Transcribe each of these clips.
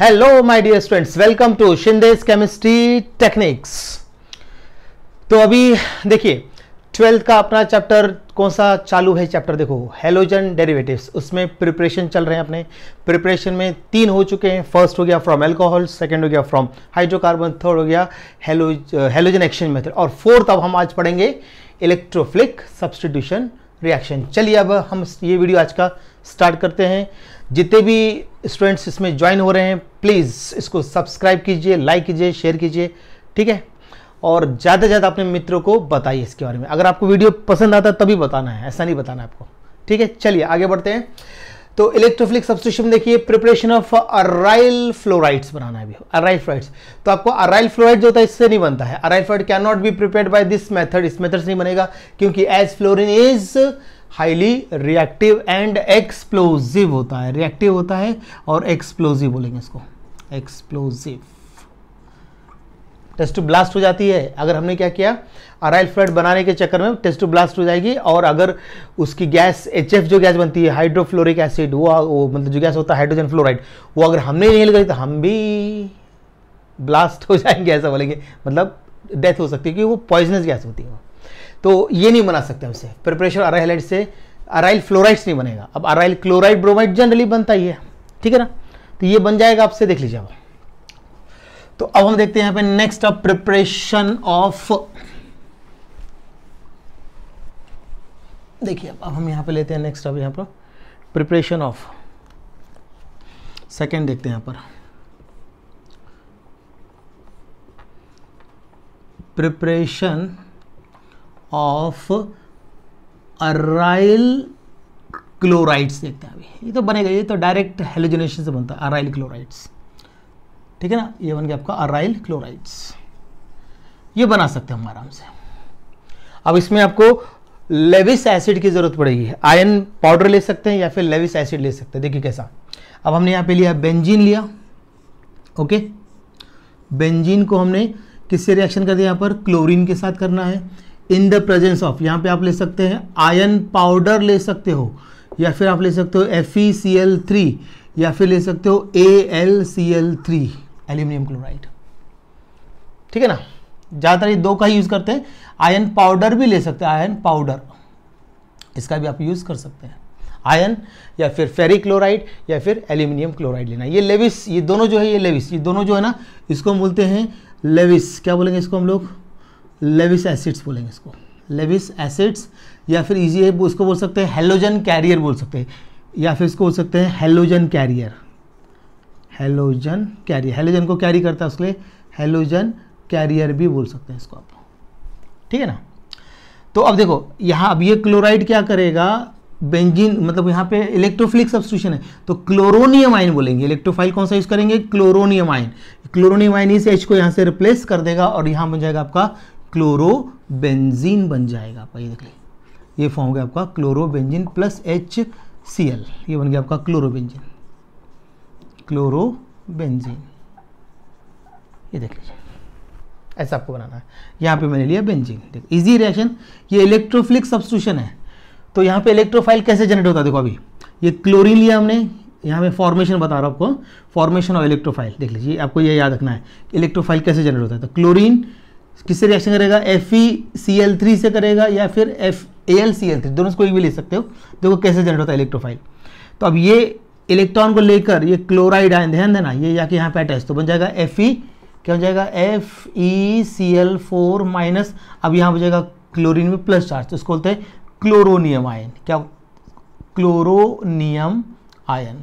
Hello my dear students welcome to Shinde's chemistry techniques तो अभी देखिए ट्वेल्थ का अपना चैप्टर कौन सा चालू है चैप्टर देखो हेलोजन डेरिवेटिव्स उसमें प्रिपरेशन चल रहे हैं अपने प्रिपरेशन में तीन हो चुके हैं फर्स्ट हो गया फ्रॉम एल्कोहल सेकंड हो गया फ्रॉम हाइड्रोकार्बन थर्ड हो गया हेलोजन एक्सचेंज मेथड और फोर्थ अब हम आज पढ़ेंगे इलेक्ट्रोफ्लिक सब्सटीट्यूशन रिएक्शन चलिए अब हम ये वीडियो आज का स्टार्ट करते हैं जितने भी स्टूडेंट्स इसमें ज्वाइन हो रहे हैं प्लीज़ इसको सब्सक्राइब कीजिए लाइक कीजिए शेयर कीजिए ठीक है और ज़्यादा से ज़्यादा अपने मित्रों को बताइए इसके बारे में अगर आपको वीडियो पसंद आता तभी बताना है ऐसा नहीं बताना आपको ठीक है चलिए आगे बढ़ते हैं तो इलेक्ट्रोफिलिक सब्सिट्यूशन देखिए प्रिपरेशन ऑफ अराइल फ्लोराइड्स बनाना है अभी अराइल फ्लोराइड्स तो आपको अराइल फ्लोराइड जो होता है इससे नहीं बनता है aryl fluoride can not be prepare by this method इस मेथड से नहीं बनेगा क्योंकि as fluorine is highly reactive and explosive होता है रिएक्टिव होता है और एक्सप्लोजिव बोलेंगे इसको एक्सप्लोजिव टेस्ट ब्लास्ट हो जाती है अगर हमने क्या किया अराइल फ्लड बनाने के चक्कर में टेस्ट ब्लास्ट हो जाएगी और अगर उसकी गैस एच जो गैस बनती है हाइड्रोफ्लोरिक एसिड वो, वो मतलब जो गैस होता है हाइड्रोजन फ्लोराइड वो अगर हमने नहीं लगाई तो हम भी ब्लास्ट हो जाएंगे ऐसा बोलेंगे मतलब डेथ हो सकती है क्योंकि वो पॉइजनस गैस होती है तो ये नहीं बना सकते उसे प्रिपरेशन अराइलाइट से अराइल फ्लोराइड्स नहीं बनेगा अब अराइल क्लोराइड ब्रोमाइड जनरली बनता ही है ठीक है ना तो ये बन जाएगा आपसे देख लीजिए आप तो अब हम देखते हैं यहां पर नेक्स्ट अब प्रिपरेशन ऑफ देखिए अब हम यहां पे लेते हैं नेक्स्ट अब यहां पर प्रिपरेशन ऑफ सेकेंड देखते हैं यहां पर प्रिपरेशन ऑफ अराइल क्लोराइड्स देखते हैं अभी ये तो बनेगा ये तो डायरेक्ट हेलोजनेशन से बनता है अराइल क्लोराइड्स ठीक है ना ये बन गया आपका अराइल क्लोराइड्स ये बना सकते हैं हम आराम से अब इसमें आपको लेविस एसिड की जरूरत पड़ेगी आयन पाउडर ले सकते हैं या फिर लेविस एसिड ले सकते हैं देखिए कैसा अब हमने यहाँ पे लिया बेंजीन लिया ओके बेंजीन को हमने किससे रिएक्शन कर दिया यहाँ पर क्लोरीन के साथ करना है इन द प्रेजेंस ऑफ यहाँ पे आप ले सकते हैं आयन पाउडर ले सकते हो या फिर आप ले सकते हो F E C L three या फिर ले सकते हो A L C L three aluminium chloride ठीक है ना ज़्यादातर ये दो का ही यूज़ करते हैं आयन पाउडर भी ले सकते हैं आयन पाउडर इसका भी आप यूज़ कर सकते हैं आयन या फिर फेरिक क्लोराइड या फिर एल्यूमिनियम क्लोराइड लेना ये लेविस ये दोनों जो है ये लेविस ये दोनों जो है ना इसको बोलते हैं लेविस क्या बोलेंगे इसको हम लोग लेविस एसिड्स बोलेंगे इसको लेविस एसिड्स या फिर इजी है उसको बोल सकते हैं हेलोजन कैरियर बोल सकते हैं या फिर इसको बोल सकते हैं halogen carrier halogen carrier halogen को कैरी करता है उसके लिए हेलोजन कैरियर भी बोल सकते हैं इसको आप ठीक है ना तो अब देखो यहाँ अब ये क्लोराइड क्या करेगा बेंजीन मतलब यहाँ पे इलेक्ट्रोफिलिक सब्सिट्यूशन है तो क्लोरोनियम आइन बोलेंगे इलेक्ट्रोफाइल कौन सा यूज़ करेंगे क्लोरोनियम आइन क्लोरोनियम आइन इस एच को यहाँ से रिप्लेस कर देगा और यहाँ बन जाएगा आपका क्लोरोबेंजीन बन जाएगा आपका ये देख लीजिए ये फॉर्म हो गया आपका chlorobenzene plus H C L ये बन गया आपका क्लोरोबेंजीन क्लोरोबेंजीन ये देख लीजिए ऐसा आपको बनाना है यहाँ पे मैंने लिया बेंजीन देखो इजी रिएक्शन ये इलेक्ट्रोफिलिक सब्सिट्यूशन है तो यहाँ पे इलेक्ट्रोफाइल कैसे जनरेट होता है देखो अभी ये क्लोरीन लिया हमने यहाँ पे फॉर्मेशन बता रहा हूँ आपको फॉर्मेशन ऑफ इलेक्ट्रोफाइल देख लीजिए आपको ये याद रखना है इलेक्ट्रोफाइल कैसे जनरेट होता है तो क्लोरीन किससे रिएक्शन करेगा F E C L three से करेगा या फिर F A L C L three दोनों कोई भी ले सकते हो देखो कैसे जनरेट होता है इलेक्ट्रोफाइल तो अब ये इलेक्ट्रॉन को लेकर ये क्लोराइड आए ध्यान देना ये जाके यहाँ पे अटैच तो बन जाएगा एफ ई e, क्या हो जाएगा F E C L four minus अब यहाँ हो जाएगा क्लोरीन में प्लस चार्ज तो इसको बोलते हैं क्लोरोनियम आयन क्या क्लोरोनियम आयन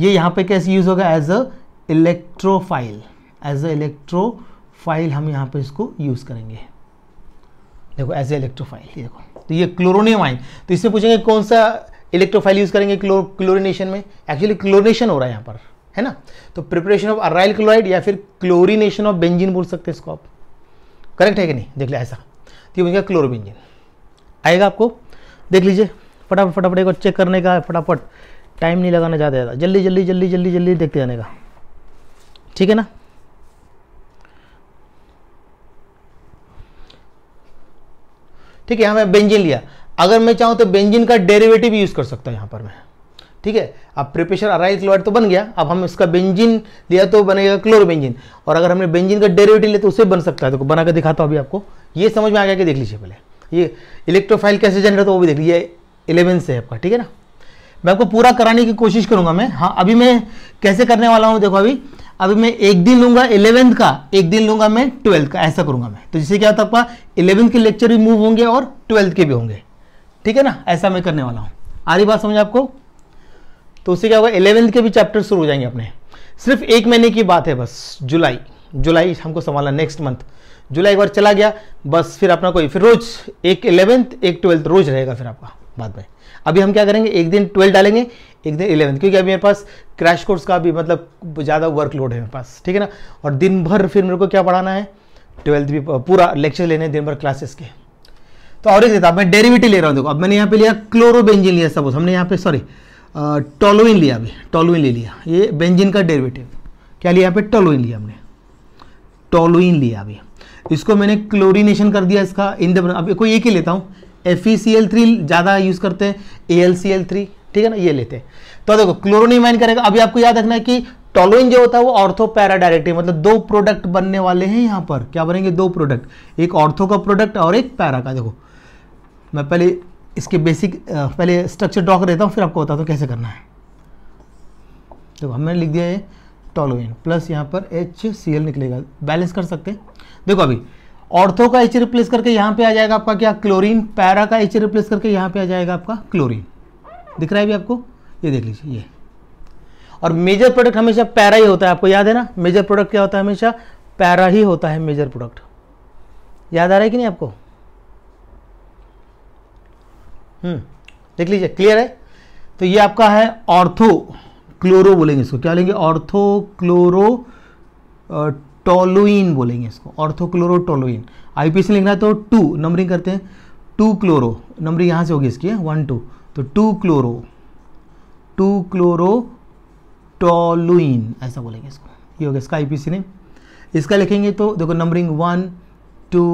ये यहाँ पे कैसे यूज होगा as a electrophile as a electrophile हम यहाँ पर इसको यूज़ करेंगे देखो एज ए इलेक्ट्रोफाइल ये देखो तो ये क्लोरोनियम आइन तो इससे पूछेंगे कौन सा इलेक्ट्रोफाइल यूज़ करेंगे क्लो क्लोरिनेशन में एक्चुअली क्लोरिनेशन हो रहा है यहाँ पर है ना तो प्रिपरेशन ऑफ अराइल क्लोराइड या फिर क्लोरिनेशन ऑफ बेंजिन बोल सकते हैं इसको आप करेक्ट है कि नहीं देख लिया ऐसा तो ये क्लोरोबेंजिन आएगा आपको देख लीजिए फटाफट फटाफट एक चेक करने का फटाफट टाइम नहीं लगाना ज़्यादा ज़्यादा जल्दी जल्दी जल्दी जल्दी जल्दी देखते जाने का ठीक है ना ठीक है यहाँ मैं बेंजिन लिया अगर मैं चाहूँ तो बेंजिन का डेरिवेटिव यूज़ कर सकता हूँ यहाँ पर मैं ठीक है अब प्रिपेशन अराइज क्लोराइड तो बन गया अब हम इसका बेंजिन लिया तो बनेगा क्लोर बेंजिन और अगर हमने बेंजिन का डेरिवेटिव लिया तो उसे बन सकता है तो बनाकर दिखाता हूँ अभी आपको ये समझ में आ गया कि देख लीजिए पहले ये इलेक्ट्रोफाइल कैसे जनरेट होता है वो भी देख लीजिए इलेवन से आपका ठीक है ना मैं आपको पूरा कराने की कोशिश करूंगा मैं हाँ अभी मैं कैसे करने वाला हूँ देखो अभी अभी मैं एक दिन लूंगा इलेवेंथ का एक दिन लूंगा मैं ट्वेल्थ का ऐसा करूंगा मैं तो जिससे क्या होता आपका इलेवेंथ के लेक्चर भी मूव होंगे और ट्वेल्थ के भी होंगे ठीक है ना ऐसा मैं करने वाला हूँ आ रही बात समझ आपको तो उससे क्या होगा इलेवेंथ के भी चैप्टर शुरू हो जाएंगे अपने सिर्फ एक महीने की बात है बस जुलाई जुलाई हमको संभालना नेक्स्ट मंथ जुलाई एक बार चला गया बस फिर अपना कोई फिर रोज एक इलेवेंथ एक ट्वेल्थ रोज रहेगा फिर आपका बाद में अभी हम क्या करेंगे एक दिन ट्वेल्व डालेंगे एक दिन इलेवंथ क्योंकि अभी मेरे पास क्रैश कोर्स का भी मतलब ज़्यादा वर्कलोड है मेरे पास ठीक है ना और दिन भर फिर मेरे को क्या पढ़ाना है ट्वेल्थ भी पूरा लेक्चर लेने दिन भर क्लासेस के तो और एक देता मैं डेरिविटी ले रहा हूँ देखो अब मैंने यहाँ पे लिया क्लोरोबेंजिन लिया सपोज हमने यहाँ पे सॉरी टोलोइन लिया अभी टोलोइन ले लिया ये बेंजिन का डेरिवेटिव क्या लिया यहाँ पे टोलोइन लिया हमने टोलोइन लिया अभी इसको मैंने क्लोरिनेशन कर दिया इसका इन द अब कोई एक ही लेता हूँ एफ ज़्यादा यूज़ करते हैं ए ठीक है ना ये लेते हैं तो देखो क्लोरोनिमाइन करेगा अभी आपको याद रखना है कि टॉलोइन जो होता है वो ऑर्थो पैरा डायरेक्टिव मतलब दो प्रोडक्ट बनने वाले हैं यहाँ पर क्या बनेंगे दो प्रोडक्ट एक ऑर्थो का प्रोडक्ट और एक पैरा का देखो मैं पहले इसके बेसिक पहले स्ट्रक्चर ड्रॉ कर देता हूँ फिर आपको बताता हूँ कैसे करना है तो हमने लिख दिया है टॉलोइन प्लस यहाँ पर एच सी एल निकलेगा बैलेंस कर सकते हैं देखो अभी ऑर्थो का एच रिप्लेस करके यहाँ पे आ जाएगा आपका क्या क्लोरीन पैरा का एच रिप्लेस करके यहाँ पे आ जाएगा आपका क्लोरीन दिख रहा है भी आपको ये देख लीजिए ये और मेजर प्रोडक्ट हमेशा पैरा ही होता है आपको याद है ना मेजर प्रोडक्ट क्या होता है हमेशा पैरा ही होता है मेजर प्रोडक्ट याद आ रहा है कि नहीं आपको हम्म देख लीजिए क्लियर है तो ये आपका है ऑर्थो क्लोरो बोलेंगे इसको क्या लेंगे ऑर्थो क्लोरो टोलोइन बोलेंगे इसको ऑर्थोक्लोरोटोलुइन आई पी लिखना है तो टू नंबरिंग करते हैं टू क्लोरो नंबरिंग यहाँ से होगी इसकी वन टू तो two chloro two chloro toluene ऐसा बोलेंगे इसको ये हो गया इसका आईपीसी ने इसका लिखेंगे तो देखो numbering one two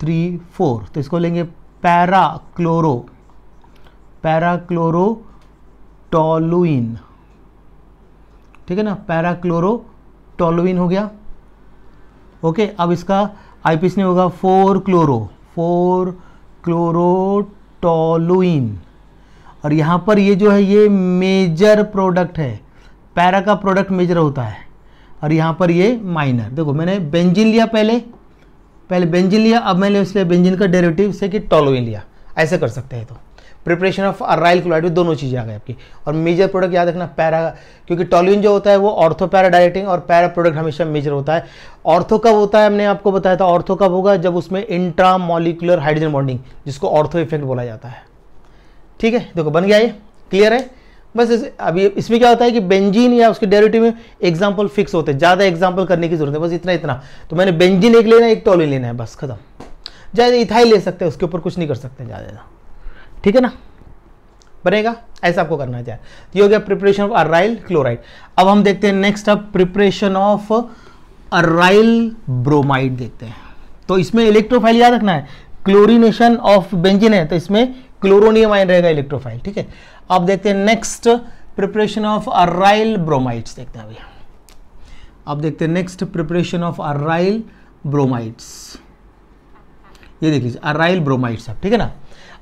three four तो इसको लेंगे para chloro para chloro toluene ठीक है ना पैरा क्लोरो टोलुइन हो गया ओके अब इसका आई पी नेम होगा फोर क्लोरो फोर क्लोरोटोलुइन और यहाँ पर ये जो है ये मेजर प्रोडक्ट है पैरा का प्रोडक्ट मेजर होता है और यहाँ पर ये माइनर देखो मैंने बेंजिन लिया पहले पहले बेंजिन लिया अब मैंने इसलिए बेंजिन का डेरिवेटिव से कि टोलोइन लिया ऐसे कर सकते हैं तो प्रिपरेशन ऑफ अराइल क्लोराइड भी दोनों चीज़ें आ गई आपकी और मेजर प्रोडक्ट याद रखना पैरा क्योंकि टॉलिन जो होता है वो ऑर्थो पैरा डायरेक्टिंग और पैरा प्रोडक्ट हमेशा मेजर होता है ऑर्थो कब होता है हमने आपको बताया था ऑर्थो कब होगा जब उसमें इंट्रा मॉलिकुलर हाइड्रोजन बॉन्डिंग जिसको ऑर्थो इफेक्ट बोला जाता है ठीक है देखो बन गया ये क्लियर है बस इस, अभी इसमें क्या होता है कि बेंजीन या उसके डेरिवेटिव में एग्जाम्पल फिक्स होते हैं ज़्यादा एग्जाम्पल करने की जरूरत है बस इतना इतना तो मैंने बेंजीन एक लेना है एक टॉलिन लेना है बस खत्म ज़्यादा इथाई ले सकते हैं उसके ऊपर कुछ नहीं कर सकते ज़्यादा ठीक है ना बनेगा ऐसा आपको करना चाहिए तो ये हो गया प्रिपरेशन ऑफ अराइल क्लोराइड अब हम देखते हैं नेक्स्ट अब प्रिपरेशन ऑफ अराइल ब्रोमाइड देखते हैं तो इसमें इलेक्ट्रोफाइल याद रखना है क्लोरिनेशन ऑफ बेंजिन है तो इसमें क्लोरोनियम आयन रहेगा इलेक्ट्रोफाइल ठीक है अब देखते हैं next preparation of aryl bromides देखते हैं अभी अब देखते हैं next preparation of aryl bromides ये देख लीजिए अराइल ब्रोमाइड्स अब ठीक है ना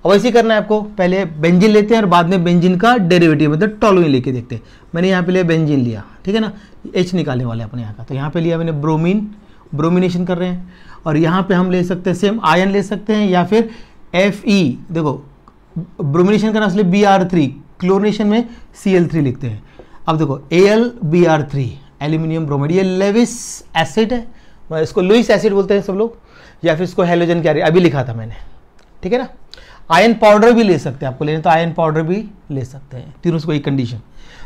अब ऐसे करना है आपको पहले बेंजिन लेते हैं और बाद में बेंजिन का डेरिवेटिव मतलब टॉलोइन लेके देखते हैं मैंने यहाँ पे लिया बेंजिन लिया ठीक है ना एच निकालने वाले अपने यहाँ का तो यहाँ पे लिया मैंने ब्रोमीन ब्रोमिनेशन कर रहे हैं और यहाँ पे हम ले सकते हैं सेम आयन ले सकते हैं या फिर एफ ई देखो ब्रोमिनेशन करना इसलिए बी आर थ्री क्लोरिनेशन में सी एल थ्री लिखते हैं अब देखो A L B R three aluminium bromide ये लेविस एसिड है इसको लुइस एसिड बोलते हैं सब लोग या फिर इसको हेलोजन कैरियर अभी लिखा था मैंने ठीक है ना आयन पाउडर भी ले सकते हैं आपको लेना तो आयन पाउडर भी ले सकते हैं तीनों से कोई कंडीशन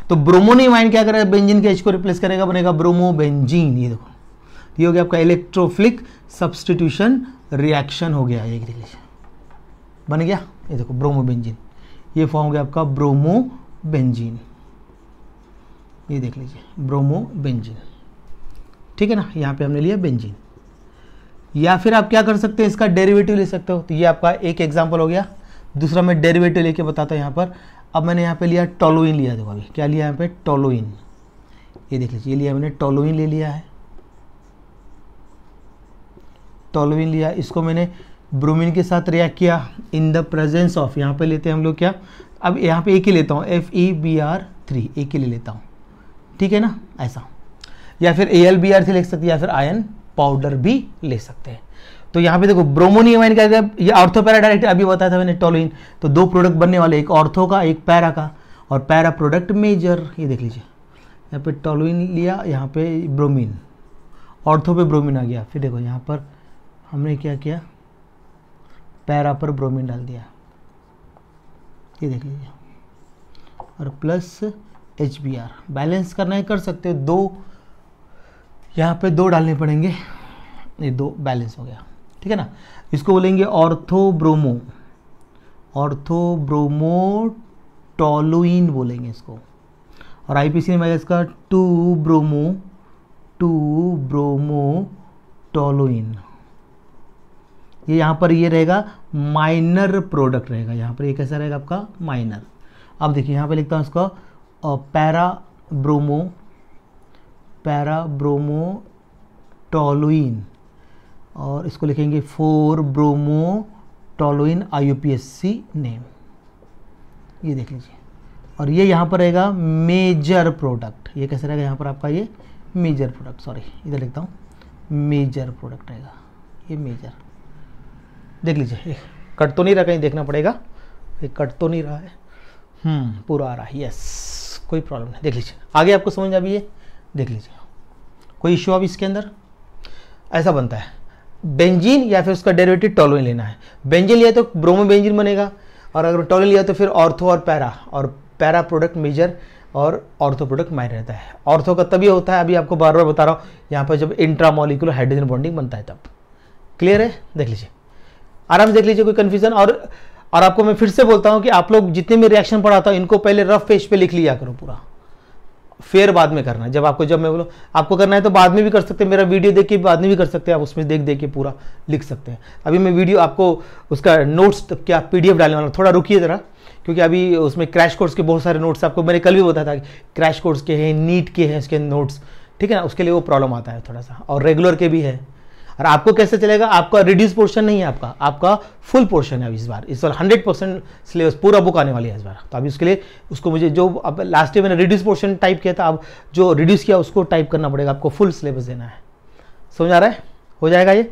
तो ब्रोमोनियम आयन क्या करेगा बेंजीन के एच को रिप्लेस करेगा बनेगा ब्रोमोबेंजीन ये देखो ये हो गया आपका इलेक्ट्रोफिलिक सब्सटीट्यूशन रिएक्शन हो गया ये बन गया ये देखो ब्रोमोबेंजीन ये फॉर्म हो गया आपका ब्रोमोबेंजीन ये देख लीजिए ब्रोमोबेंजीन ठीक है ना यहाँ पे हमने लिया बेंजीन या फिर आप क्या कर सकते हैं इसका डेरिवेटिव ले सकते हो तो ये आपका एक एग्जाम्पल हो गया दूसरा मैं डेरिवेटिव लेके बताता हूँ यहाँ पर अब मैंने यहाँ पे लिया टोलोइन लिया देखो अभी क्या लिया यहाँ पे टोलोइन ये देख लीजिए ये लिया मैंने टोलोइन ले लिया है टोलोइन लिया इसको मैंने ब्रोमिन के साथ रिएक्ट किया इन द प्रेजेंस ऑफ यहाँ पे लेते हैं हम लोग क्या अब यहाँ पे एक ही लेता हूँ F E B R three एक ही ले लेता हूँ ठीक है ना ऐसा या फिर A L B R three लिख सकते या फिर आयन पाउडर भी ले सकते हैं तो यहाँ पे देखो ब्रोमोनियमाइन का ये डायरेक्ट अभी बताया था मैंने टोलोइन तो दो प्रोडक्ट बनने वाले एक ऑर्थो का एक पैरा का और पैरा प्रोडक्ट मेजर ये देख लीजिए यहाँ पे टोलोइन लिया यहाँ पे ब्रोमीन ऑर्थो पे ब्रोमीन आ गया फिर देखो यहाँ पर हमने क्या किया पैरा पर ब्रोमीन डाल दिया ये देख लीजिए और प्लस एच बैलेंस करना है कर सकते हो दो यहाँ पे दो डालने पड़ेंगे ये दो बैलेंस हो गया ठीक है ना इसको बोलेंगे ऑर्थोब्रोमो ऑर्थोब्रोमोटोलुइन बोलेंगे इसको और आईपीसी में इसका two bromo two bromo toluene ये यहाँ पर ये रहेगा माइनर प्रोडक्ट रहेगा यहाँ पर ये कैसा रहेगा आपका माइनर अब देखिए यहाँ पे लिखता हूँ इसका पैरा ब्रोमो पैराब्रोमोटोलुइन और इसको लिखेंगे फोर ब्रोमोटोलुइन आई नेम ये देख लीजिए और ये यहाँ पर रहेगा मेजर प्रोडक्ट ये कैसे रहेगा यहाँ पर आपका ये मेजर प्रोडक्ट सॉरी इधर लिखता हूँ मेजर प्रोडक्ट रहेगा ये मेजर देख लीजिए कट तो नहीं रहा कहीं देखना पड़ेगा ये कट तो नहीं रहा है हम्म, पूरा आ रहा है यस कोई प्रॉब्लम नहीं देख लीजिए आगे आपको समझ आ भी है देख लीजिए कोई इश्यू अब इसके अंदर ऐसा बनता है बेंजीन या फिर उसका डेरिवेटिव टॉलोइन लेना है बेंजीन लिया तो ब्रोमो बेंजीन बनेगा और अगर टॉलोइन लिया तो फिर ऑर्थो और पैरा और पैरा प्रोडक्ट मेजर और ऑर्थो प्रोडक्ट माइनर रहता है ऑर्थो का तभी होता है अभी आपको बार बार बता रहा हूँ यहाँ पर जब इंट्रामोलिकुलर हाइड्रोजन बॉन्डिंग बनता है तब क्लियर है देख लीजिए आराम से देख लीजिए कोई कन्फ्यूजन और और आपको मैं फिर से बोलता हूँ कि आप लोग जितने भी रिएक्शन पढ़ाता हूँ इनको पहले रफ पेज पे लिख लिया करो पूरा फेयर बाद में करना है जब आपको जब मैं बोलूँ आपको करना है तो बाद में भी कर सकते हैं मेरा वीडियो देख के बाद में भी कर सकते हैं आप उसमें देख देख के पूरा लिख सकते हैं अभी मैं वीडियो आपको उसका नोट्स क्या पी डी डालने वाला थोड़ा रुकी ज़रा क्योंकि अभी उसमें क्रैश कोर्स के बहुत सारे नोट्स आपको मैंने कल भी बताया था कि क्रैश कोर्स के हैं नीट के हैं उसके नोट्स ठीक है ना उसके लिए वो प्रॉब्लम आता है थोड़ा सा और रेगुलर के भी है और आपको कैसे चलेगा आपका रिड्यूस पोर्शन नहीं है आपका आपका फुल पोर्शन है इस बार इस बार हंड्रेड परसेंट सिलेबस पूरा बुक आने वाली है इस बार तो अभी उसके लिए उसको मुझे जो अब लास्ट ईयर मैंने रिड्यूस पोर्शन टाइप किया था अब जो रिड्यूस किया उसको टाइप करना पड़ेगा आपको फुल सिलेबस देना है समझ आ रहा है हो जाएगा ये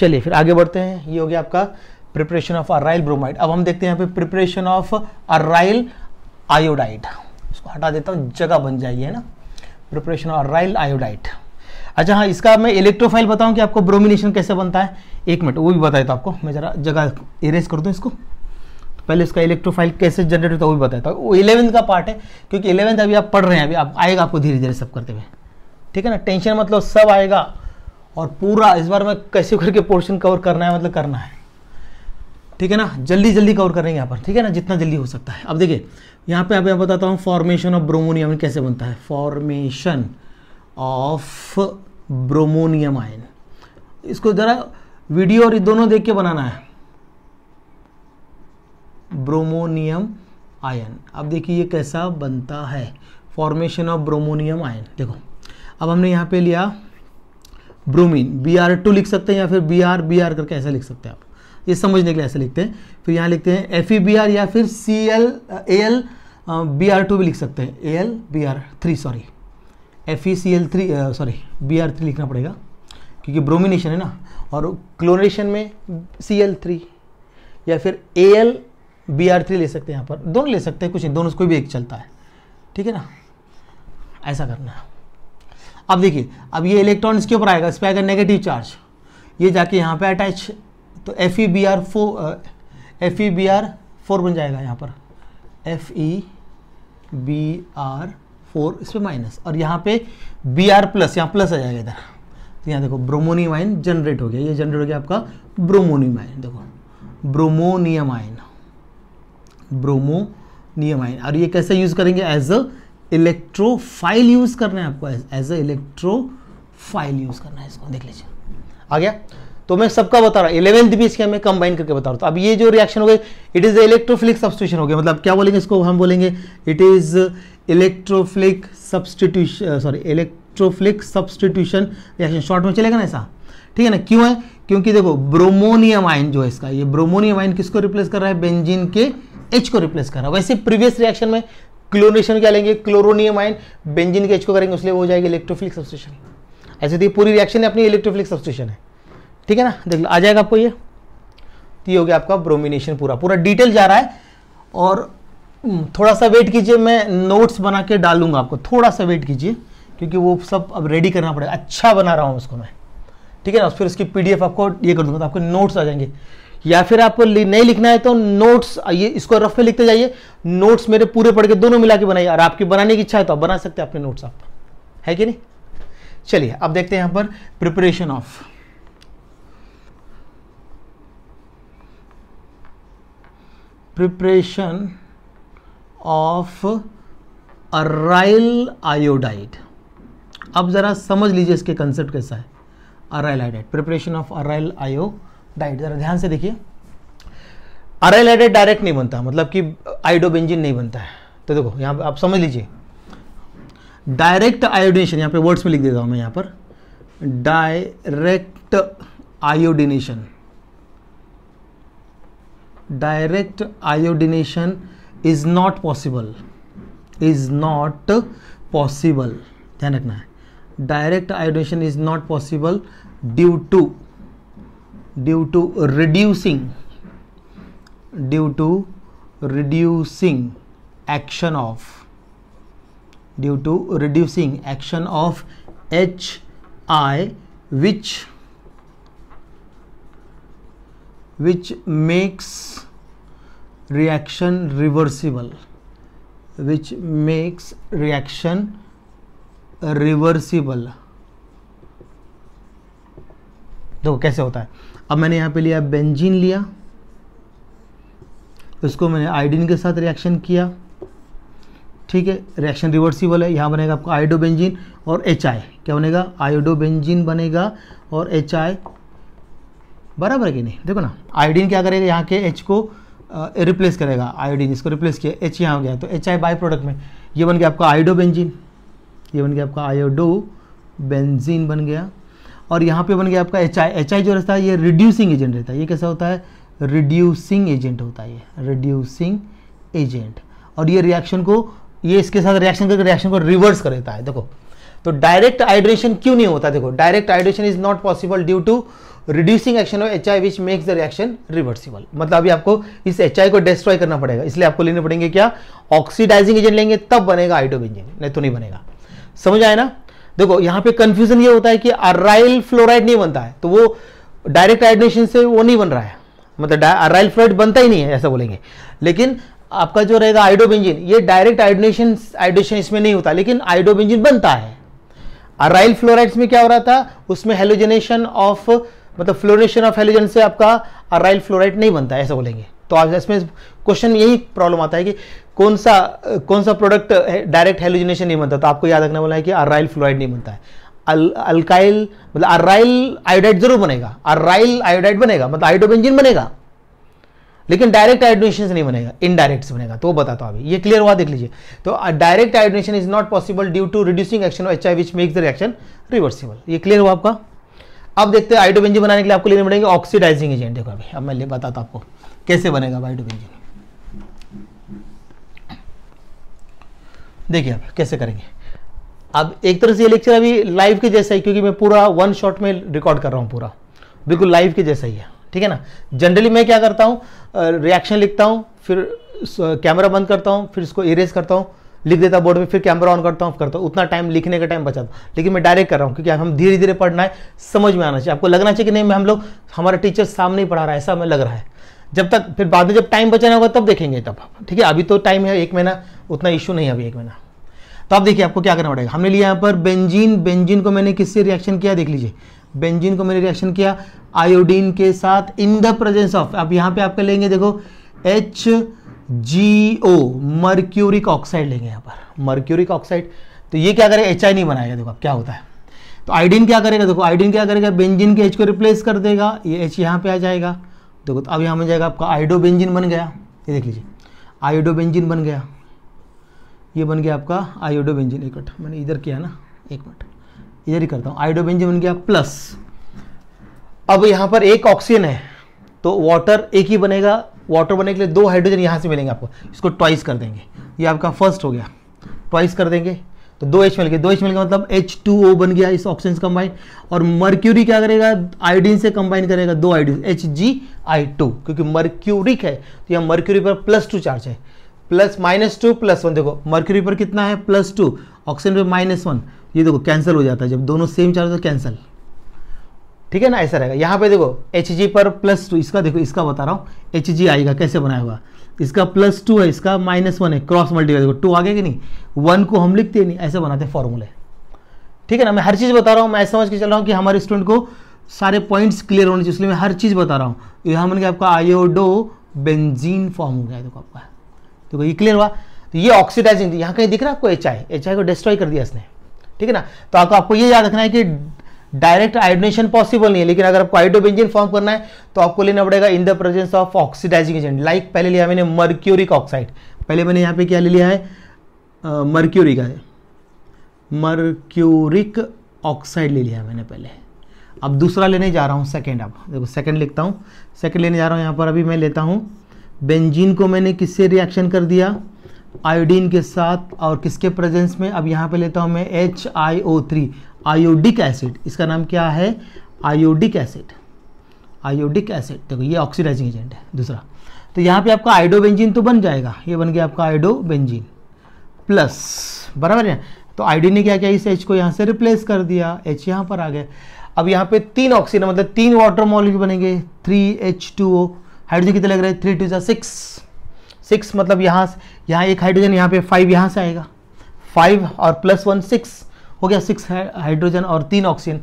चलिए फिर आगे बढ़ते हैं ये हो गया आपका प्रिपरेशन ऑफ अराइल ब्रोमाइड अब हम देखते हैं यहाँ पे प्रिपरेशन ऑफ अराइल आयोडाइड इसको हटा देता हूँ जगह बन जाएगी है ना प्रिपरेशन ऑफ अराइल आयोडाइड अच्छा हाँ इसका मैं इलेक्ट्रोफाइल बताऊँ कि आपको ब्रोमिनेशन कैसे बनता है एक मिनट वो भी बताया था तो आपको मैं जरा जगह इरेज कर दूँ इसको तो पहले इसका इलेक्ट्रोफाइल कैसे जनरेट होता है वो भी बताया था तो। वो इलेवंथ का पार्ट है क्योंकि इलेवंथ अभी आप पढ़ रहे हैं अभी आप आएगा आपको धीरे धीरे सब करते हुए ठीक है ना टेंशन मतलब सब आएगा और पूरा इस बार में कैसे करके पोर्शन कवर करना है मतलब करना है ठीक है ना जल्दी जल्दी कवर करेंगे यहाँ पर ठीक है ना जितना जल्दी हो सकता है अब देखिए यहाँ पे आप बताता हूँ फॉर्मेशन ऑफ ब्रोमोनियम कैसे बनता है फॉर्मेशन ऑफ ब्रोमोनियम आयन इसको ज़रा वीडियो और दोनों देख के बनाना है ब्रोमोनियम आयन अब देखिए ये कैसा बनता है फॉर्मेशन ऑफ ब्रोमोनियम आयन देखो अब हमने यहाँ पे लिया ब्रोमीन बी आर टू लिख सकते हैं या फिर बी आर बी आर करके ऐसा लिख सकते हैं आप ये समझने के लिए ऐसा लिखते हैं फिर यहाँ लिखते हैं एफ ई बी आर या फिर C L A L B R two भी लिख सकते हैं A L B R three sorry F E C L three sorry B R three लिखना पड़ेगा क्योंकि ब्रोमिनेशन है ना और क्लोनेशन में सी एल थ्री या फिर A L B R three ले सकते हैं यहाँ पर दोनों ले सकते हैं कुछ नहीं दोनों कोई भी एक चलता है ठीक है ना ऐसा करना है अब देखिए अब ये इलेक्ट्रॉन इसके ऊपर आएगा इस पर आएगा नेगेटिव चार्ज ये जाके यहाँ पे अटैच तो F E B R four F E B R four बन जाएगा यहाँ पर F E B R four इसमें माइनस और यहाँ पे बी आर प्लस यहाँ प्लस आ जाएगा इधर तो यहाँ देखो ब्रोमोनियम आयन जनरेट हो गया ये जनरेट हो गया आपका ब्रोमोनियम आयन देखो ब्रोमोनियम आयन ब्रोमोनियम आयन और ये कैसे यूज़ करेंगे एज अ इलेक्ट्रोफाइल यूज़ करना है आपको एज अ इलेक्ट्रोफाइल यूज़ करना है इसको देख लीजिए आ गया तो मैं सबका बता रहा हूँ इलेवेंथ भी इसके हमें कंबाइन करके बता रहा हूँ तो अब ये जो रिएक्शन हो गए इट इज़ इलेक्ट्रोफिलिक सब्सटीट्यूशन हो गया मतलब क्या बोलेंगे इसको हम बोलेंगे it is electrophilic substitution sorry electrophilic substitution reaction short में चलेगा ना ऐसा ठीक है ना क्यों है क्योंकि देखो ब्रोमोनियम आयन जो है इसका ये ब्रोमोनियम आयन किसको रिप्लेस कर रहा है बेंजीन के एच को रिप्लेस कर रहा है वैसे प्रीवियस रिएक्शन में क्लोरेशन क्या लेंगे क्लोरोनियम आयन बेंजीन के एच को करेंगे उसके वो जाएगी इलेक्ट्रोफिलिक सब्सटीट्यूशन ऐसे तो पूरी रिएक्शन अपनी इलेक्ट्रोफिलिक सब्सटीट्यूशन है ठीक है ना देख लो आ जाएगा आपको ये तो ये हो गया आपका ब्रोमिनेशन पूरा पूरा डिटेल जा रहा है और हम्म, थोड़ा सा वेट कीजिए मैं नोट्स बना के डालूंगा आपको थोड़ा सा वेट कीजिए क्योंकि वो सब अब रेडी करना पड़ेगा अच्छा बना रहा हूँ उसको मैं ठीक है ना फिर उसकी पीडीएफ आपको ये कर दूंगा तो आपको नोट्स आ जाएंगे या फिर आपको नहीं लिखना है तो नोट्स ये इसको रफ में लिखते जाइए नोट्स मेरे पूरे पढ़ के दोनों मिला के बनाइए और आपकी बनाने की इच्छा है तो आप बना सकते हैं अपने नोट्स आप है कि नहीं चलिए अब देखते हैं यहाँ पर preparation of preparation of aryl iodide अब ज़रा समझ लीजिए इसके कंसेप्ट कैसा है aryl iodide preparation of aryl iodide ज़रा ध्यान से देखिए अराइल आयोडाइड डायरेक्ट नहीं बनता मतलब कि आइडोबेंजिन नहीं बनता है तो देखो यहाँ आप समझ लीजिए डायरेक्ट आयोडिनेशन यहाँ पे वर्ड्स में लिख देता हूँ मैं यहाँ पर direct iodination direct iodination is not possible is not possible ध्यान direct iodination is not possible due to due to reducing due to reducing action of due to reducing action of h i which which makes reaction reversible which makes reaction reversible तो कैसे होता है अब मैंने यहां पे लिया benzene लिया इसको मैंने आयोडीन के साथ रिएक्शन किया ठीक है रिएक्शन रिवर्सिबल है यहां बनेगा आपको आयोडोबेंजीन और एच आई क्या बनेगा आयोडोबेंजीन बनेगा और एच आई बराबर है कि नहीं देखो ना आयोडीन क्या करेगा यहाँ के एच को रिप्लेस करेगा आयोडीन इसको रिप्लेस किया एच यहाँ हो गया तो एच आई बाई प्रोडक्ट में ये बन गया आपका आयोडो बेंजिन ये बन गया आपका आयोडो बेंजिन बन गया और यहाँ पे बन गया आपका एच आई एच आई जो रहता है ये रिड्यूसिंग एजेंट रहता है ये कैसा होता है रिड्यूसिंग एजेंट होता है ये रिड्यूसिंग एजेंट और ये रिएक्शन को ये इसके साथ रिएक्शन करके रिएक्शन को रिवर्स कर देता है देखो तो डायरेक्ट हाइड्रेशन क्यों नहीं होता देखो direct hydration is not possible due to reducing action of H I which makes the reaction reversible मतलब अभी आपको इस एच को डिस्ट्रॉय करना पड़ेगा इसलिए आपको लेने पड़ेंगे क्या ऑक्सीडाइजिंग एजेंट लेंगे तब बनेगा आइडोबेंजिन नहीं तो नहीं बनेगा समझ आए ना देखो यहाँ पे कंफ्यूजन ये होता है कि अराइल फ्लोराइड नहीं बनता है तो वो डायरेक्ट आइडोनेशन से वो नहीं बन रहा है मतलब अराइल फ्लोराइड बनता ही नहीं है ऐसा बोलेंगे लेकिन आपका जो रहेगा आइडोबेंजिन ये डायरेक्ट आइडोनेशन आइडोनेशन इसमें नहीं होता लेकिन आइडोबेंजिन बनता है अराइल फ्लोराइड्स में क्या हो रहा था उसमें हेलोजेनेशन ऑफ मतलब फ्लोरेशन ऑफ हेलोजन से आपका अराइल फ्लोराइड नहीं बनता ऐसा बोलेंगे तो आज इसमें क्वेश्चन यही प्रॉब्लम आता है कि कौन सा कौन सा प्रोडक्ट डायरेक्ट हेलोजनेशन नहीं बनता तो आपको याद रखना बोला है कि अराइल फ्लोराइड नहीं बनता है अल अल्काइल मतलब अराइल आयोडाइड जरूर बनेगा अराइल आयोडाइड बनेगा मतलब आयोडोबेंजिन बनेगा लेकिन डायरेक्ट से नहीं बनेगा इनडायरेक्ट से बनेगा तो बताता हूँ अभी ये क्लियर हुआ देख लीजिए तो direct iodination is not possible due to reducing action of H I which makes the reaction reversible ये क्लियर हुआ आपका अब देखते हैं आइटोबेंजिन बनाने के लिए आपको लेने पड़ेंगे ऑक्सीडाइजिंग एजेंट देखो अभी अब मैं ले बताता आपको कैसे बनेगा आइटोबेंजिन देखिए आप कैसे करेंगे अब एक तरह से ये लेक्चर अभी लाइव के जैसा ही क्योंकि मैं पूरा वन शॉट में रिकॉर्ड कर रहा हूँ पूरा बिल्कुल लाइव के जैसा ही है ठीक है ना जनरली मैं क्या करता हूँ रिएक्शन लिखता हूँ फिर कैमरा बंद करता हूँ फिर इसको इरेज करता हूँ लिख देता बोर्ड पे फिर कैमरा ऑन करता हूँ ऑफ करता हूँ उतना टाइम लिखने का टाइम बचाता लेकिन मैं डायरेक्ट कर रहा हूँ क्योंकि हम धीरे धीरे पढ़ना है समझ में आना चाहिए आपको लगना चाहिए कि नहीं मैं हम लोग हमारा टीचर सामने ही पढ़ा रहा है ऐसा हमें लग रहा है जब तक फिर बाद में जब टाइम बचाना होगा तब देखेंगे तब ठीक है अभी तो टाइम है एक महीना उतना इशू नहीं है अभी एक महीना तो आप देखिए आपको क्या करना पड़ेगा हमने लिया यहाँ पर बेंजीन बेंजीन को मैंने किससे रिएक्शन किया देख लीजिए बेंजीन को मैंने रिएक्शन किया आयोडीन के साथ इन द प्रेजेंस ऑफ आप यहाँ पे कर लेंगे देखो H G O mercuric oxide लेंगे यहाँ पर मर्क्यूरिक ऑक्साइड तो ये क्या करेगा एच आई नहीं बनाएगा देखो क्या होता है तो आइडिन क्या करेगा देखो आइडिन क्या करेगा बेंजिन के एच को रिप्लेस कर देगा ये एच यहाँ पे आ जाएगा देखो तो अब यहाँ बन जाएगा आपका आइडो बेंजिन बन गया ये देख लीजिए आयोडो बेंजिन बन गया ये बन गया आपका आयोडो बेंजिन एक मिनट मैंने इधर किया ना एक मिनट इधर ही करता हूँ आयोडो बेंजिन बन गया प्लस अब यहाँ पर एक ऑक्सीजन है तो वाटर एक ही बनेगा वाटर बनने के लिए दो हाइड्रोजन यहाँ से मिलेंगे आपको इसको ट्वाइस कर देंगे ये आपका फर्स्ट हो गया ट्वाइस कर देंगे तो दो एच मिल गया दो एच मिल गया मतलब एच टू ओ बन गया इस ऑक्सीजन कंबाइन और मर्क्यूरी क्या करेगा आयोडीन से कंबाइन करेगा दो iodine H G I two क्योंकि मर्क्यूरिक है तो यहाँ मर्क्यूरी पर प्लस टू चार्ज है plus minus two plus one देखो मर्क्यूरी पर कितना है प्लस टू ऑक्सीजन पर माइनस वन ये देखो कैंसिल हो जाता है जब दोनों सेम चार्ज तो कैंसिल ठीक है ना ऐसा रहेगा यहाँ पे देखो एच जी पर प्लस टू इसका देखो इसका बता रहा हूँ एच जी आएगा कैसे बनाया हुआ इसका प्लस टू है इसका माइनस वन है क्रॉस मल्टीपल देखो टू आ गया कि नहीं वन को हम लिखते नहीं ऐसे बनाते हैं फॉर्मूले ठीक है ना मैं हर चीज़ बता रहा हूँ मैं समझ के चल रहा हूँ कि हमारे स्टूडेंट को सारे पॉइंट्स क्लियर होने चाहिए इसलिए मैं हर चीज़ बता रहा हूँ यहाँ मैंने आपका आयोडो बेंजीन फॉर्म हो गया देखो आपका देखो ये क्लियर हुआ तो ये ऑक्सीडाइजिंग यहाँ कहीं दिख रहा है आपको एच आई एच आई को डिस्ट्रॉय कर दिया इसने ठीक है ना तो आपको आपको ये याद रखना है कि डायरेक्ट आयोडनेशन पॉसिबल नहीं है लेकिन अगर आपको आइडोबेंजिन फॉर्म करना है तो आपको लेना पड़ेगा in the presence of oxidising agent like पहले लिया मैंने मर्क्यूरिक ऑक्साइड पहले मैंने यहाँ पे क्या ले लिया है मर्क्यूरिक uh, मर्क्यूरिक ऑक्साइड ले लिया मैंने पहले अब दूसरा लेने जा रहा हूँ सेकेंड अब देखो सेकेंड लिखता हूँ सेकेंड लेने जा रहा हूँ यहाँ पर अभी मैं लेता हूँ बेंजिन को मैंने किससे रिएक्शन कर दिया आयोडीन के साथ और किसके प्रेजेंस में अब यहाँ पे लेता हूँ मैं H I O three iodic acid इसका नाम क्या है आयोडिक एसिड आयोडिक एसिड देखो ये ऑक्सीडाइजिंग एजेंट है दूसरा तो यहाँ पे आपका आइडोबेंजिन तो बन जाएगा ये बन गया आपका आइडोबेंजिन प्लस बराबर है तो आईडी ने क्या किया इस एच को यहाँ से रिप्लेस कर दिया एच यहाँ पर आ गया अब यहाँ पे तीन ऑक्सीजन मतलब तीन वाटर मॉलिक्यूल बनेंगे three H two O hydrogen कितने लग रहे हैं थ्री टू जो सिक्स सिक्स मतलब यहाँ यहाँ एक हाइड्रोजन यहाँ पे फाइव यहाँ से आएगा फाइव और प्लस वन सिक्स हो गया सिक्स हाइड्रोजन और तीन ऑक्सीजन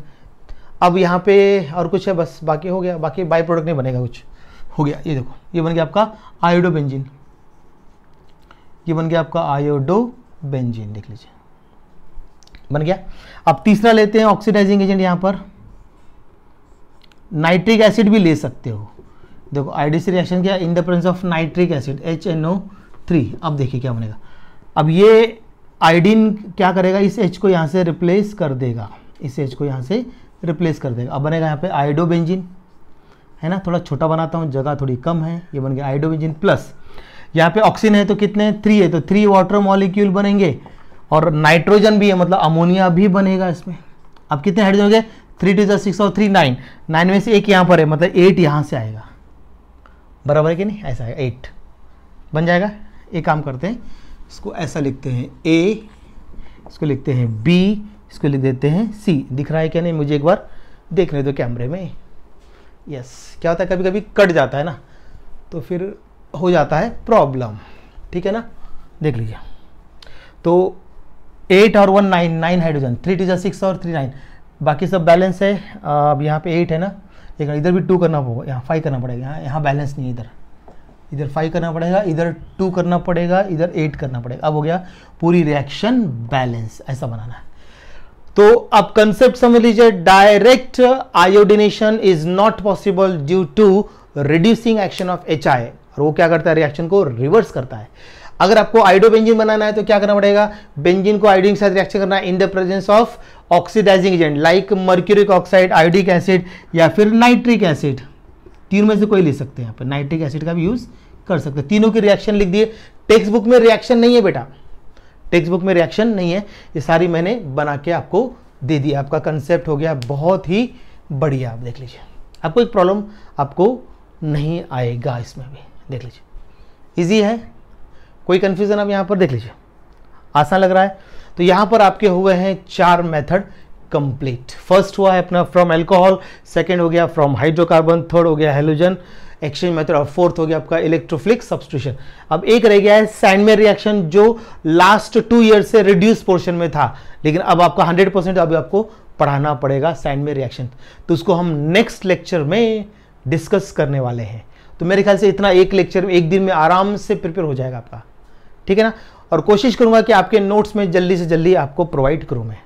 अब यहाँ पे और कुछ है बस बाकी हो गया बाकी बाई प्रोडक्ट नहीं बनेगा कुछ हो गया ये देखो ये बन गया आपका आयोडो बेंजिन ये बन गया आपका आयोडो बेंजिन देख लीजिए बन गया अब तीसरा लेते हैं ऑक्सीडाइजिंग एजेंट यहाँ पर नाइट्रिक एसिड भी ले सकते हो देखो आईडीसी रिएक्शन क्या in the presence of nitric acid H N O three अब देखिए क्या बनेगा अब ये आयोडीन क्या करेगा इस एच को यहाँ से रिप्लेस कर देगा इस एच को यहाँ से रिप्लेस कर देगा अब बनेगा यहाँ पे बेंजिन है ना थोड़ा छोटा बनाता हूँ जगह थोड़ी कम है ये बन गया बेंजिन प्लस यहाँ पे ऑक्सीजन है तो कितने थ्री है तो थ्री वाटर मॉलिक्यूल बनेंगे और नाइट्रोजन भी है मतलब अमोनिया भी बनेगा इसमें अब कितने हाइड्रोजन हो गए थ्री टू सिक्स और थ्री नाइन नाइन में से एक यहाँ पर है मतलब एट यहाँ से आएगा बराबर है कि नहीं ऐसा है एट बन जाएगा एक काम करते हैं इसको ऐसा लिखते हैं ए इसको लिखते हैं बी इसको लिख देते हैं सी दिख रहा है क्या नहीं मुझे एक बार देख रहे दो तो कैमरे में यस क्या होता है कभी कभी कट जाता है ना तो फिर हो जाता है प्रॉब्लम ठीक है ना देख लीजिए तो एट और one nine nine hydrogen three two six और थ्री नाइन बाकी सब बैलेंस है अब यहाँ पे एट है ना एक इधर भी टू करना होगा यहाँ फाइव करना पड़ेगा यहाँ यहाँ बैलेंस नहीं है इधर इधर फाइव करना पड़ेगा इधर टू करना पड़ेगा इधर एट करना पड़ेगा अब हो गया पूरी रिएक्शन बैलेंस ऐसा बनाना है तो अब कंसेप्ट समझ लीजिए direct iodination is not possible due to reducing action of H I और वो क्या करता है रिएक्शन को रिवर्स करता है अगर आपको आइडो बेंजिन बनाना है तो क्या करना पड़ेगा बेंजिन को आइडीन के साथ रिएक्शन करना है in the presence of oxidising agent like mercuric oxide iodic acid या फिर नाइट्रिक एसिड तीन में से कोई ले सकते हैं नाइट्रिक एसिड का भी यूज़ कर सकते तीनों की रिएक्शन लिख दिए टेक्स्ट बुक में रिएक्शन नहीं है बेटा टेक्स्ट बुक में रिएक्शन नहीं है ये सारी मैंने बना के आपको दे दी आपका कंसेप्ट हो गया बहुत ही बढ़िया आप देख लीजिए आपको एक प्रॉब्लम आपको नहीं आएगा इसमें भी देख लीजिए इजी है कोई कन्फ्यूज़न आप यहाँ पर देख लीजिए आसान लग रहा है तो यहाँ पर आपके हुए हैं चार मेथड कंप्लीट फर्स्ट हुआ है अपना फ्रॉम एल्कोहल सेकेंड हो गया फ्रॉम हाइड्रोकार्बन थर्ड हो गया हेलोजन एक्सचेंज मेथड और फोर्थ हो गया आपका इलेक्ट्रोफ्लिक सब्सटीट्यूशन अब एक रह गया है सैंडमेयर रिएक्शन जो लास्ट टू ईयर से रिड्यूस पोर्शन में था लेकिन अब आपका हंड्रेड परसेंट अभी आपको पढ़ाना पड़ेगा सैंडमेयर रिएक्शन तो उसको हम नेक्स्ट लेक्चर में डिस्कस करने वाले हैं तो मेरे ख्याल से इतना एक लेक्चर में एक दिन में आराम से प्रिपेयर हो जाएगा आपका ठीक है ना और कोशिश करूंगा कि आपके नोट्स में जल्दी से जल्दी आपको प्रोवाइड करूँ मैं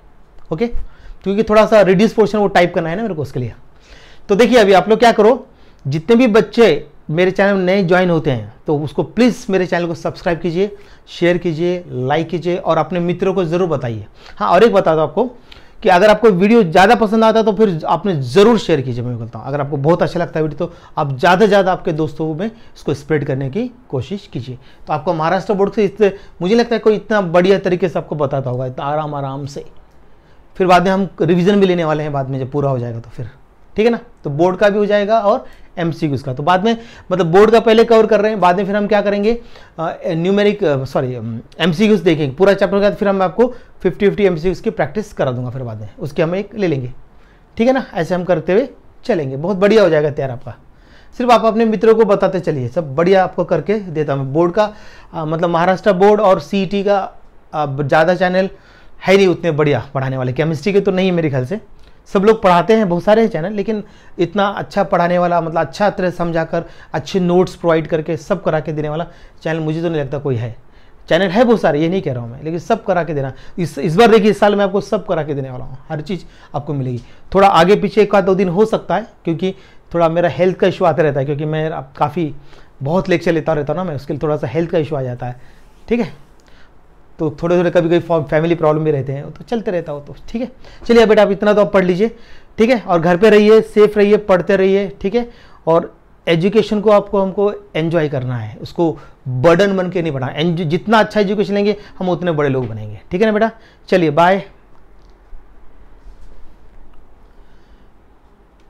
ओके क्योंकि थोड़ा सा रिड्यूस पोर्शन वो टाइप करना है ना मेरे को उसके लिए तो देखिए अभी आप लोग क्या करो जितने भी बच्चे मेरे चैनल में नए ज्वाइन होते हैं तो उसको प्लीज़ मेरे चैनल को सब्सक्राइब कीजिए शेयर कीजिए लाइक कीजिए और अपने मित्रों को ज़रूर बताइए हाँ और एक बता दो आपको कि अगर आपको वीडियो ज़्यादा पसंद आता है तो फिर आपने ज़रूर शेयर कीजिए मैं बोलता हूँ अगर आपको बहुत अच्छा लगता है वीडियो तो आप ज़्यादा से ज़्यादा आपके दोस्तों में इसको स्प्रेड करने की कोशिश कीजिए तो आपको महाराष्ट्र बोर्ड से इतने मुझे लगता है कोई इतना बढ़िया तरीके से आपको बताता होगा इतना आराम आराम से फिर बाद में हम रिविज़न भी लेने वाले हैं बाद में जब पूरा हो जाएगा तो फिर ठीक है ना तो बोर्ड का भी हो जाएगा और एम का तो बाद में मतलब बोर्ड का पहले कवर कर रहे हैं बाद में फिर हम क्या करेंगे न्यूमेरिक सॉरी एम देखेंगे पूरा चैप्टर का फिर हम आपको फिफ्टी फिफ्टी एम की प्रैक्टिस करा दूंगा फिर बाद में उसके हम एक ले लेंगे ठीक है ना ऐसे हम करते हुए चलेंगे बहुत बढ़िया हो जाएगा तैयार आपका सिर्फ आप अपने मित्रों को बताते चलिए सब बढ़िया आपको करके देता हूँ बोर्ड का आ, मतलब महाराष्ट्र बोर्ड और सी e का ज़्यादा चैनल है नहीं उतने बढ़िया पढ़ाने वाले केमिस्ट्री के तो नहीं है मेरे ख्याल से सब लोग पढ़ाते हैं बहुत सारे हैं चैनल लेकिन इतना अच्छा पढ़ाने वाला मतलब अच्छा तरह समझा कर अच्छे नोट्स प्रोवाइड करके सब करा के देने वाला चैनल मुझे तो नहीं लगता कोई है चैनल है बहुत सारे ये नहीं कह रहा हूँ मैं लेकिन सब करा के देना इस इस बार देखिए इस साल मैं आपको सब करा के देने वाला हूँ हर चीज़ आपको मिलेगी थोड़ा आगे पीछे एक आध दो दिन हो सकता है क्योंकि थोड़ा मेरा हेल्थ का इशू आता रहता है क्योंकि मैं काफ़ी बहुत लेक्चर लेता रहता हूँ ना मैं उसके लिए थोड़ा सा हेल्थ का इशू आ जाता है ठीक है तो थोड़े थोड़े कभी कभी फैमिली प्रॉब्लम भी रहते हैं तो चलते रहता हो तो ठीक है चलिए बेटा आप इतना तो आप पढ़ लीजिए ठीक है और घर पे रहिए सेफ रहिए पढ़ते रहिए ठीक है और एजुकेशन को आपको हमको एन्जॉय करना है उसको बर्डन बन के नहीं बढ़ा जितना अच्छा एजुकेशन लेंगे हम उतने बड़े लोग बनेंगे ठीक है ना बेटा चलिए बाय